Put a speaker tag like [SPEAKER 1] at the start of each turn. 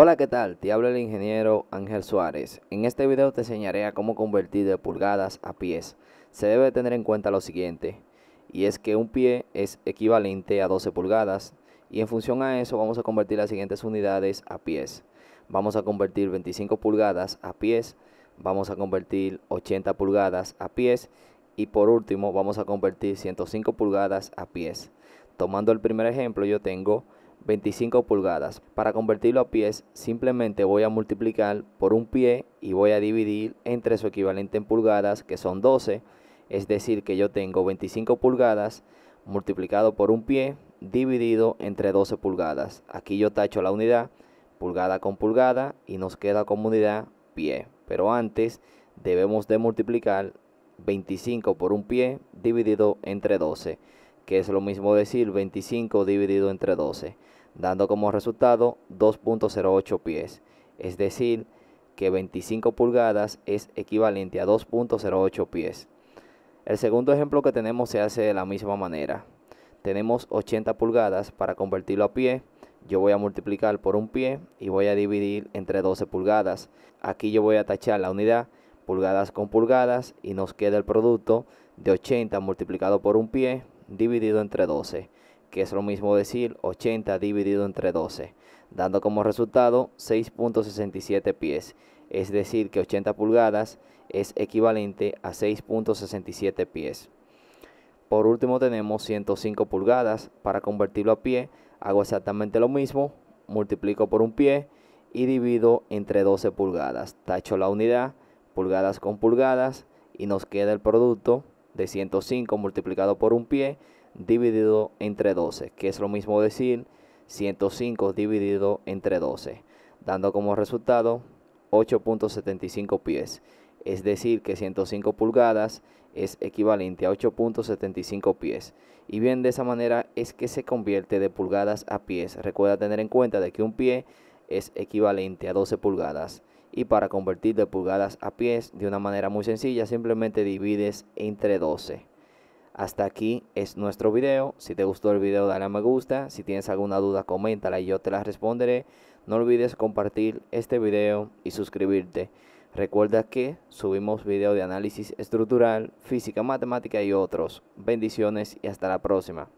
[SPEAKER 1] Hola, ¿qué tal? Te habla el ingeniero Ángel Suárez. En este video te enseñaré a cómo convertir de pulgadas a pies. Se debe tener en cuenta lo siguiente, y es que un pie es equivalente a 12 pulgadas, y en función a eso vamos a convertir las siguientes unidades a pies. Vamos a convertir 25 pulgadas a pies, vamos a convertir 80 pulgadas a pies, y por último vamos a convertir 105 pulgadas a pies. Tomando el primer ejemplo, yo tengo 25 pulgadas. Para convertirlo a pies simplemente voy a multiplicar por un pie y voy a dividir entre su equivalente en pulgadas que son 12. Es decir que yo tengo 25 pulgadas multiplicado por un pie dividido entre 12 pulgadas. Aquí yo tacho la unidad pulgada con pulgada y nos queda como unidad pie. Pero antes debemos de multiplicar 25 por un pie dividido entre 12 que es lo mismo decir 25 dividido entre 12 dando como resultado 2.08 pies, es decir, que 25 pulgadas es equivalente a 2.08 pies. El segundo ejemplo que tenemos se hace de la misma manera. Tenemos 80 pulgadas para convertirlo a pie. Yo voy a multiplicar por un pie y voy a dividir entre 12 pulgadas. Aquí yo voy a tachar la unidad pulgadas con pulgadas y nos queda el producto de 80 multiplicado por un pie dividido entre 12 que es lo mismo decir 80 dividido entre 12, dando como resultado 6.67 pies, es decir que 80 pulgadas es equivalente a 6.67 pies. Por último tenemos 105 pulgadas, para convertirlo a pie hago exactamente lo mismo, multiplico por un pie y divido entre 12 pulgadas, tacho la unidad, pulgadas con pulgadas y nos queda el producto de 105 multiplicado por un pie dividido entre 12, que es lo mismo decir 105 dividido entre 12, dando como resultado 8.75 pies. Es decir, que 105 pulgadas es equivalente a 8.75 pies. Y bien, de esa manera es que se convierte de pulgadas a pies. Recuerda tener en cuenta de que un pie es equivalente a 12 pulgadas. Y para convertir de pulgadas a pies de una manera muy sencilla, simplemente divides entre 12. Hasta aquí es nuestro video. Si te gustó el video, dale a me gusta. Si tienes alguna duda, coméntala y yo te la responderé. No olvides compartir este video y suscribirte. Recuerda que subimos video de análisis estructural, física, matemática y otros. Bendiciones y hasta la próxima.